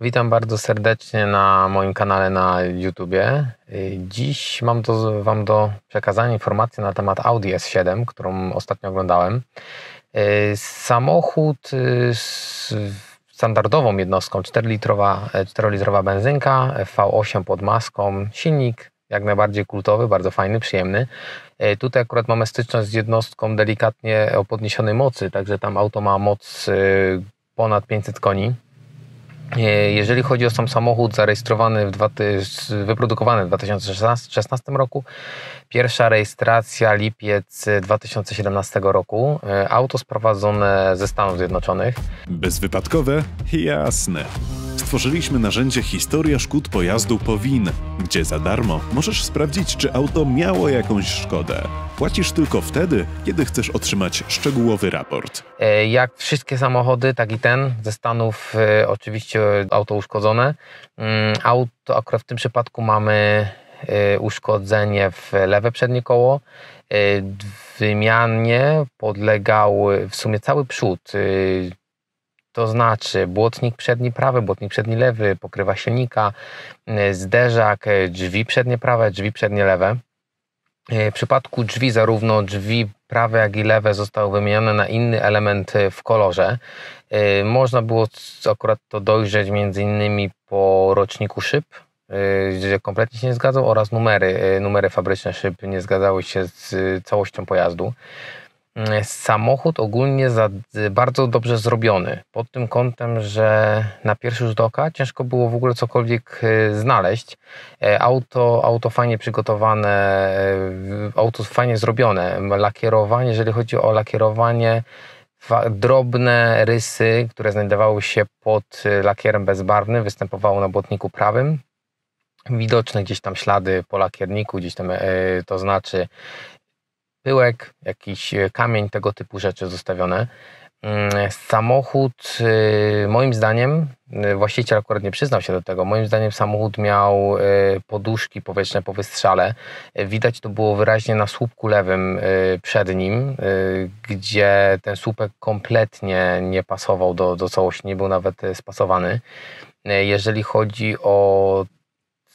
Witam bardzo serdecznie na moim kanale na YouTube. Y, Dziś mam do, Wam do przekazania informacji na temat Audi S7, którą ostatnio oglądałem. Y, Samochód y, z standardową jednostką 4-litrowa 4 e, benzynka, V8 pod maską, silnik jak najbardziej kultowy, bardzo fajny, przyjemny. Tutaj akurat mamy styczność z jednostką delikatnie o podniesionej mocy, także tam auto ma moc ponad 500 koni, E, jeżeli chodzi o sam samochód zarejestrowany, w dwa, wyprodukowany w 2016 roku, pierwsza rejestracja lipiec 2017 roku, e, auto sprowadzone ze Stanów Zjednoczonych. Bezwypadkowe? Jasne. Stworzyliśmy narzędzie Historia Szkód Pojazdu POWIN, gdzie za darmo możesz sprawdzić, czy auto miało jakąś szkodę. Płacisz tylko wtedy, kiedy chcesz otrzymać szczegółowy raport. E, jak wszystkie samochody, tak i ten, ze Stanów e, oczywiście auto uszkodzone. Mm, auto akurat w tym przypadku mamy e, uszkodzenie w lewe przednie koło. Wymianie podlegały w sumie cały przód to znaczy błotnik przedni prawy, błotnik przedni lewy, pokrywa silnika, y, zderzak, y, drzwi przednie prawe, drzwi przednie lewe. Y, w przypadku drzwi, zarówno drzwi prawe, jak i lewe zostały wymienione na inny element w kolorze. Można było akurat to dojrzeć między innymi po roczniku szyb, gdzie kompletnie się nie zgadzał oraz numery. Numery fabryczne szyb nie zgadzały się z całością pojazdu. Mm, samochód ogólnie za, y, bardzo dobrze zrobiony. Pod tym kątem, że na pierwszy rzut oka ciężko było w ogóle cokolwiek y, znaleźć. E, auto, auto fajnie przygotowane, auto fajnie zrobione. Lakierowanie, jeżeli chodzi o lakierowanie, drobne rysy, które znajdowały się pod y, lakierem bezbarwnym, występowały na błotniku prawym widoczne gdzieś tam ślady po lakierniku, gdzieś tam, e, to znaczy pyłek, jakiś e, kamień, tego typu rzeczy zostawione. Mm, samochód, e, moim zdaniem, e, właściciel akurat nie przyznał się do tego, moim zdaniem samochód miał poduszki powietrzne po wystrzale. Widać to było wyraźnie na słupku lewym przed nim, gdzie ten słupek kompletnie nie pasował do, do całości, nie był nawet spasowany. Jeżeli chodzi o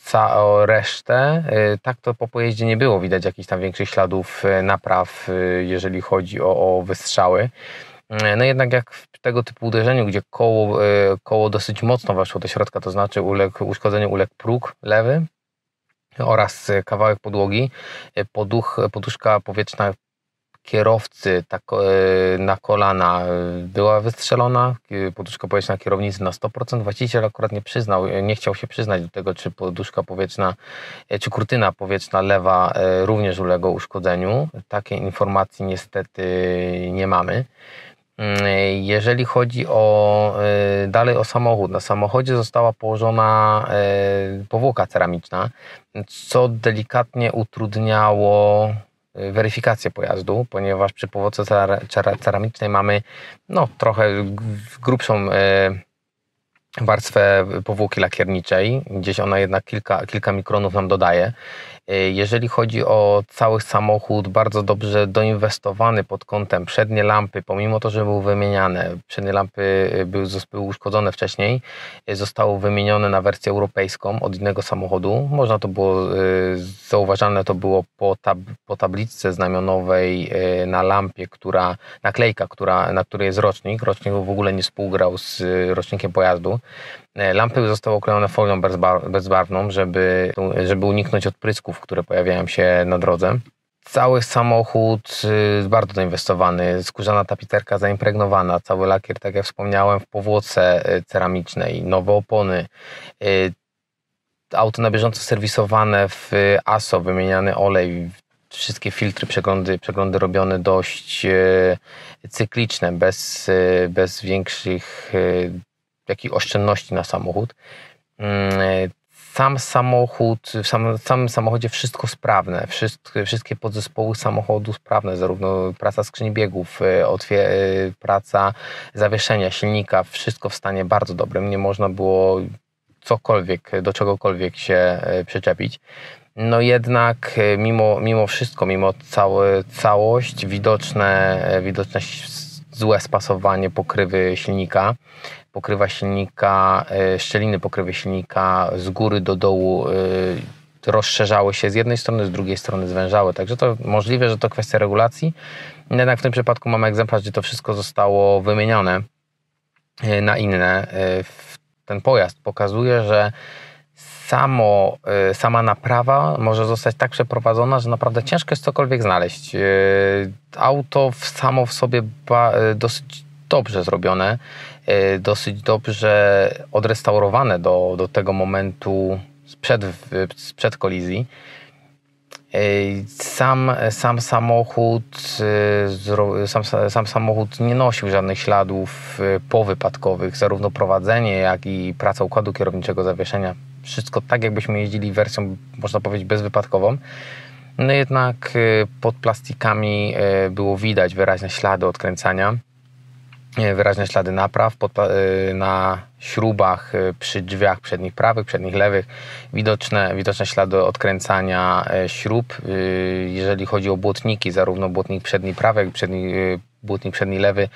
całą resztę. Y, tak to po pojeździe nie było widać jakichś tam większych śladów y, napraw, y, jeżeli chodzi o, o wystrzały. No jednak jak w tego typu uderzeniu, gdzie koło, koło dosyć mocno weszło do środka, to znaczy uległ, uszkodzeniu uległ próg lewy oraz kawałek podłogi, poduch, poduszka powietrzna kierowcy tak, na kolana e, była wystrzelona, e, poduszka powietrzna kierownicy na 100%. Właściciel akurat nie przyznał, nie chciał się przyznać do tego, czy poduszka powietrzna, czy kurtyna powietrzna lewa również uległa uszkodzeniu. Takiej informacji niestety nie mamy. Mm, jeżeli chodzi o dalej o samochód, na samochodzie została położona powłoka ceramiczna, co delikatnie utrudniało weryfikację pojazdu, ponieważ przy powodce ceramicznej mamy no, trochę grubszą e, warstwę powłoki lakierniczej, gdzieś ona jednak kilka, kilka mikronów nam dodaje E, jeżeli chodzi o cały samochód, bardzo dobrze doinwestowany pod kątem przednie lampy, pomimo to, że były wymieniane, przednie lampy e, były, były uszkodzone wcześniej, e, zostały wymienione na wersję europejską od innego samochodu. Można to było, zauważalne to było po, tab, po tabliczce znamionowej na lampie, która, naklejka, która, na której jest rocznik. Rocznik w ogóle nie współgrał z rocznikiem pojazdu. E, lampy zostały oklejone folią bezbarwną, żeby, żeby uniknąć odprysków, które pojawiają się na drodze. Cały samochód y, bardzo doinwestowany, skórzana tapiterka zaimpregnowana, cały lakier, tak jak wspomniałem, w powłoce y, ceramicznej, nowe opony, y, auto na bieżąco serwisowane w ASO, wymieniany olej, wszystkie filtry, przeglądy, przeglądy robione dość cykliczne, bez, bez większych jakiej oszczędności na samochód. Mm, sam samochód, w sam, samym samochodzie wszystko sprawne, wszystkie, wszystkie podzespoły samochodu sprawne, zarówno praca skrzyni biegów, e, otwie, e, praca zawieszenia silnika, wszystko w stanie bardzo dobrym, nie można było cokolwiek, do czegokolwiek się e, przyczepić. No jednak mimo, mimo wszystko, mimo całe, całość, widoczne, widoczne złe spasowanie pokrywy silnika. Pokrywa silnika, e, szczeliny pokrywy silnika z góry do dołu e, rozszerzały się z jednej strony, z drugiej strony zwężały. Także to możliwe, że to kwestia regulacji. Jednak w tym przypadku mamy egzemplarz, gdzie to wszystko zostało wymienione e, na inne. Ten pojazd pokazuje, że samo, y, sama naprawa może zostać tak przeprowadzona, że naprawdę ciężko jest cokolwiek znaleźć. Y, auto samo w sobie y, dosyć dobrze zrobione, dosyć dobrze odrestaurowane do, do tego momentu sprzed, sprzed kolizji. Sam, sam samochód sam, sam samochód nie nosił żadnych śladów powypadkowych, zarówno prowadzenie, jak i praca układu kierowniczego zawieszenia wszystko tak, jakbyśmy jeździli wersją, można powiedzieć, bezwypadkową. No jednak y, pod plastikami y, było widać wyraźne ślady odkręcania, y, wyraźne ślady napraw pod, na śrubach przy drzwiach przednich prawych, przednich lewych, widoczne, widoczne ślady odkręcania śrub. Jeżeli chodzi o błotniki, zarówno błotnik przedni prawy, jak i błotnik przedni lewy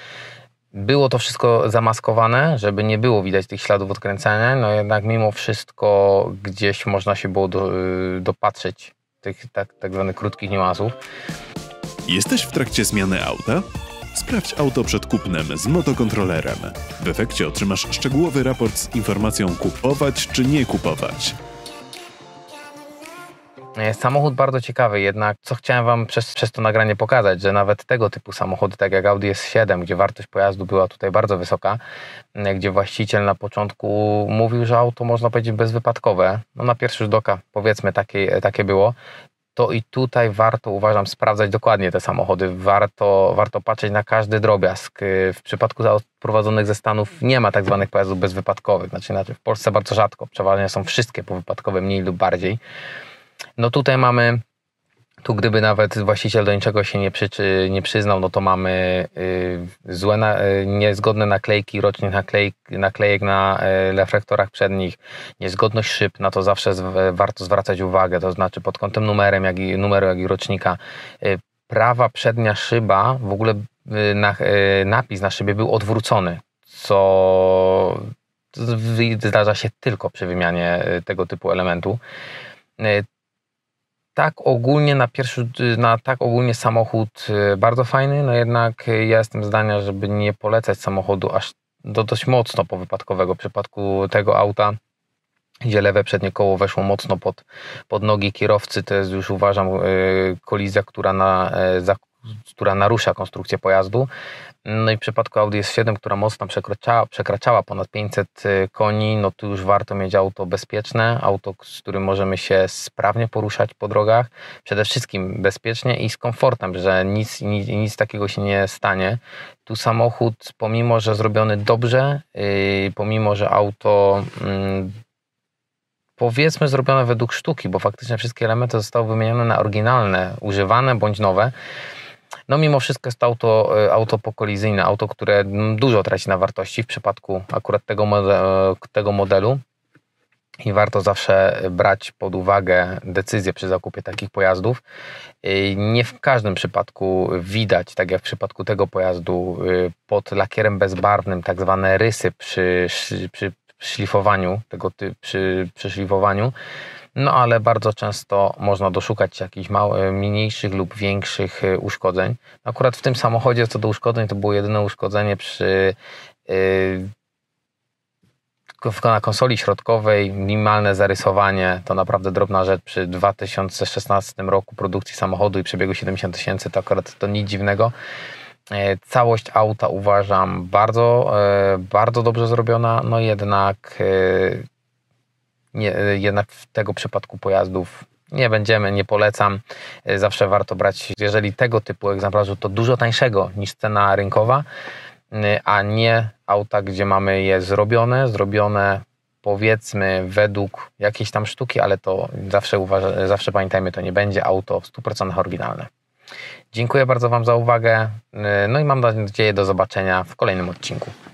było to wszystko zamaskowane, żeby nie było widać tych śladów odkręcania, no jednak mimo wszystko gdzieś można się było do, y, dopatrzeć tych tak, tak zwanych krótkich niuansów. Jesteś w trakcie zmiany auta? Sprawdź auto przed kupnem z motokontrolerem. W efekcie otrzymasz szczegółowy raport z informacją kupować czy nie kupować. E, samochód bardzo ciekawy, jednak co chciałem Wam przez, przez to nagranie pokazać, że nawet tego typu samochody, tak jak Audi S7, gdzie wartość pojazdu była tutaj bardzo wysoka, e, gdzie właściciel na początku mówił, że auto można powiedzieć bezwypadkowe, no na pierwszy rzut oka powiedzmy takie, takie było, to i tutaj warto, uważam, sprawdzać dokładnie te samochody. Warto, warto patrzeć na każdy drobiazg. E, w przypadku prowadzonych ze Stanów nie ma tak zwanych pojazdów bezwypadkowych. Znaczy, znaczy, w Polsce bardzo rzadko. Przeważnie są wszystkie powypadkowe, mniej lub bardziej. No tutaj mamy, tu gdyby nawet właściciel do niczego się nie, przyczy, nie przyznał, no to mamy y, złe, na, y, niezgodne naklejki, rocznych naklejek, naklejek na y, reflektorach przednich, niezgodność szyb, na to zawsze z, warto zwracać uwagę, to znaczy pod kątem numerem, jak i, numeru, jak i rocznika. Y, prawa przednia szyba, w ogóle y, na, y, napis na szybie był odwrócony, co zdarza się tylko przy wymianie tego typu elementu tak ogólnie na pierwszy, na tak ogólnie samochód y, bardzo fajny, no jednak ja jestem zdania, żeby nie polecać samochodu aż do dość mocno po wypadkowego w przypadku tego auta gdzie lewe przednie koło weszło mocno pod, pod nogi kierowcy, to jest już uważam y, kolizja, która, na, e, która narusza konstrukcję pojazdu. No i w przypadku Audi S7, która mocno przekraczała, przekraczała ponad 500 y, koni, no tu już warto mieć auto bezpieczne, auto, z którym możemy się sprawnie poruszać po drogach, przede wszystkim bezpiecznie i z komfortem, że nic, nic, nic takiego się nie stanie. Tu samochód, pomimo że zrobiony dobrze, yy, pomimo że auto yy, powiedzmy zrobione według sztuki, bo faktycznie wszystkie elementy zostały wymienione na oryginalne, używane bądź nowe, no mimo wszystko jest to auto, e, auto pokolizyjne, auto, które mm, dużo traci na wartości w przypadku akurat tego, modelu, e, tego modelu. I warto zawsze e, brać pod uwagę decyzje przy zakupie takich pojazdów. Nie w każdym przypadku widać, tak jak w przypadku tego pojazdu, pod lakierem bezbarwnym tak zwane rysy przy, przy, przy szlifowaniu, tego przy, przy szlifowaniu no ale bardzo często można doszukać się jakichś mały, e, mniejszych lub większych e, uszkodzeń. Akurat w tym samochodzie co do uszkodzeń to było jedyne uszkodzenie przy yy, na konsoli środkowej minimalne zarysowanie to naprawdę drobna rzecz. Przy 2016 roku produkcji samochodu i przebiegu 70 tysięcy to akurat to nic dziwnego. Całość auta uważam bardzo, bardzo dobrze zrobiona, no jednak nie, e, jednak w tego przypadku pojazdów nie będziemy, nie polecam. E, zawsze warto brać, jeżeli tego typu egzemplarzu, to dużo tańszego niż cena rynkowa, e, a nie auta, gdzie mamy je zrobione, zrobione powiedzmy według jakiejś tam sztuki, ale to zawsze, uważa, zawsze pamiętajmy, to nie będzie auto w 100% oryginalne. Dziękuję bardzo Wam za uwagę, no i mam nadzieję do zobaczenia w kolejnym odcinku.